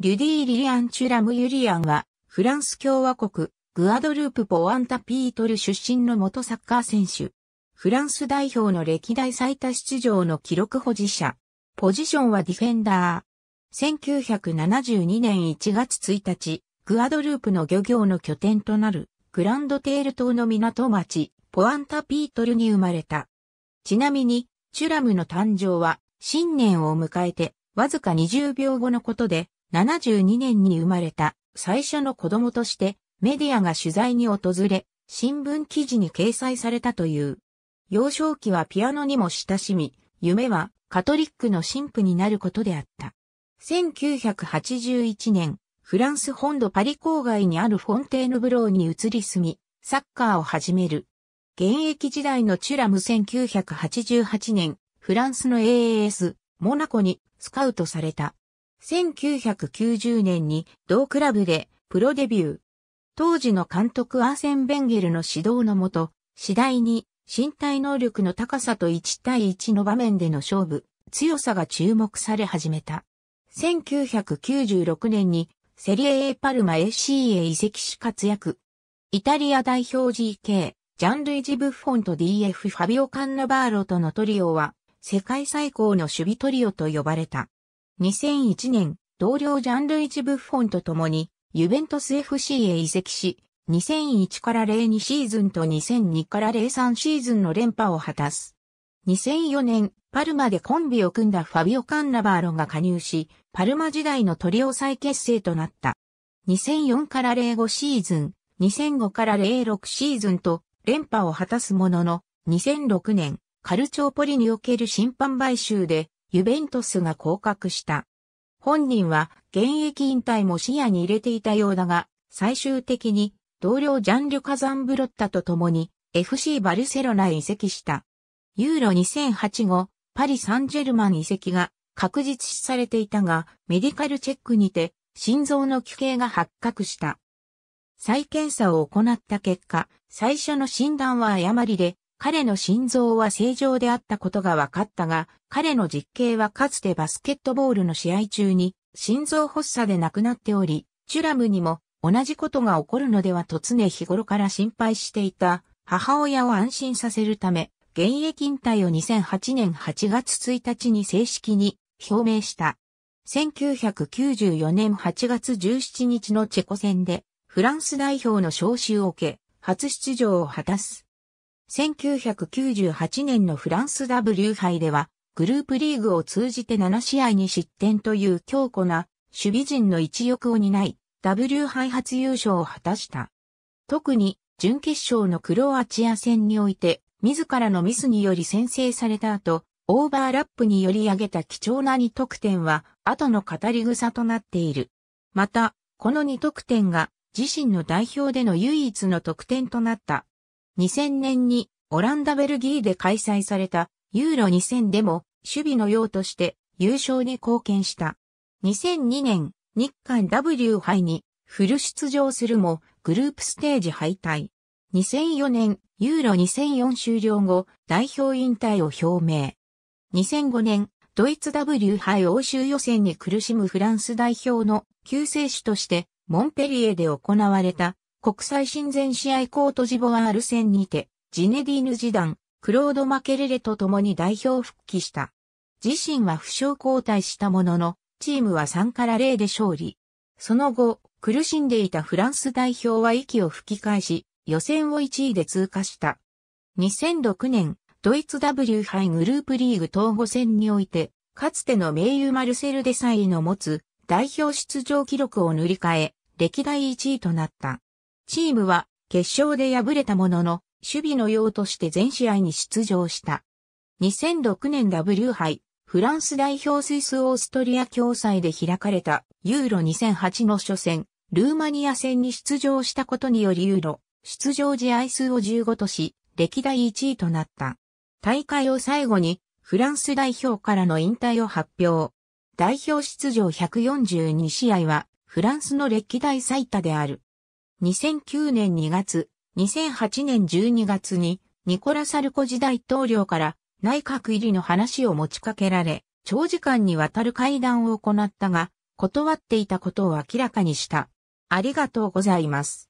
リュディ・リリアン・チュラム・ユリアンは、フランス共和国、グアドループ・ポアンタ・ピートル出身の元サッカー選手。フランス代表の歴代最多出場の記録保持者。ポジションはディフェンダー。1972年1月1日、グアドループの漁業の拠点となる、グランドテール島の港町、ポアンタ・ピートルに生まれた。ちなみに、チュラムの誕生は、新年を迎えて、わずか20秒後のことで、72年に生まれた最初の子供としてメディアが取材に訪れ、新聞記事に掲載されたという。幼少期はピアノにも親しみ、夢はカトリックの神父になることであった。1981年、フランス本土パリ郊外にあるフォンテーヌブローに移り住み、サッカーを始める。現役時代のチュラム1988年、フランスの AAS、モナコにスカウトされた。1990年に同クラブでプロデビュー。当時の監督アーセン・ベンゲルの指導のもと、次第に身体能力の高さと1対1の場面での勝負、強さが注目され始めた。1996年にセリエ A パルマ AC へ移籍し活躍。イタリア代表 GK、ジャンルイジ・ブッフォンと DF ファビオ・カンナバーロとのトリオは世界最高の守備トリオと呼ばれた。2001年、同僚ジャンルイチ・ブッフォンと共に、ユベントス FC へ移籍し、2001から02シーズンと2002から03シーズンの連覇を果たす。2004年、パルマでコンビを組んだファビオ・カンラバーロが加入し、パルマ時代のトリオ再結成となった。2004から05シーズン、2005から06シーズンと連覇を果たすものの、2006年、カルチョーポリにおける審判買収で、ユベントスが降格した。本人は現役引退も視野に入れていたようだが、最終的に同僚ジャンリュ・カザンブロッタと共に FC バルセロナへ移籍した。ユーロ2008後、パリ・サンジェルマン移籍が確実視されていたが、メディカルチェックにて心臓の奇形が発覚した。再検査を行った結果、最初の診断は誤りで、彼の心臓は正常であったことが分かったが、彼の実刑はかつてバスケットボールの試合中に心臓発作で亡くなっており、チュラムにも同じことが起こるのではと常日頃から心配していた母親を安心させるため、現役引退を2008年8月1日に正式に表明した。1994年8月17日のチェコ戦でフランス代表の招集を受け、初出場を果たす。1998年のフランス W 杯では、グループリーグを通じて7試合に失点という強固な守備陣の一翼を担い、W 杯初優勝を果たした。特に、準決勝のクロアチア戦において、自らのミスにより先制された後、オーバーラップにより上げた貴重な2得点は、後の語り草となっている。また、この2得点が、自身の代表での唯一の得点となった。2000年にオランダ・ベルギーで開催されたユーロ2000でも守備の用として優勝に貢献した。2002年、日韓 W 杯にフル出場するもグループステージ敗退。2004年、ユーロ2004終了後、代表引退を表明。2005年、ドイツ W 杯欧州予選に苦しむフランス代表の救世主として、モンペリエで行われた国際親善試合コートジボワール戦にて、ジネディーヌ・ジダン、クロード・マケレレと共に代表復帰した。自身は負傷交代したものの、チームは3から0で勝利。その後、苦しんでいたフランス代表は息を吹き返し、予選を1位で通過した。2006年、ドイツ W 杯グループリーグ統合戦において、かつての名優マルセル・デサイの持つ代表出場記録を塗り替え、歴代1位となった。チームは決勝で敗れたものの、守備の用として全試合に出場した。2006年 W 杯、フランス代表スイスオーストリア共催で開かれたユーロ2008の初戦、ルーマニア戦に出場したことによりユーロ、出場試合数を15とし、歴代1位となった。大会を最後に、フランス代表からの引退を発表。代表出場142試合は、フランスの歴代最多である。2009年2月、2008年12月にニコラ・サルコジ大統領から内閣入りの話を持ちかけられ、長時間にわたる会談を行ったが、断っていたことを明らかにした。ありがとうございます。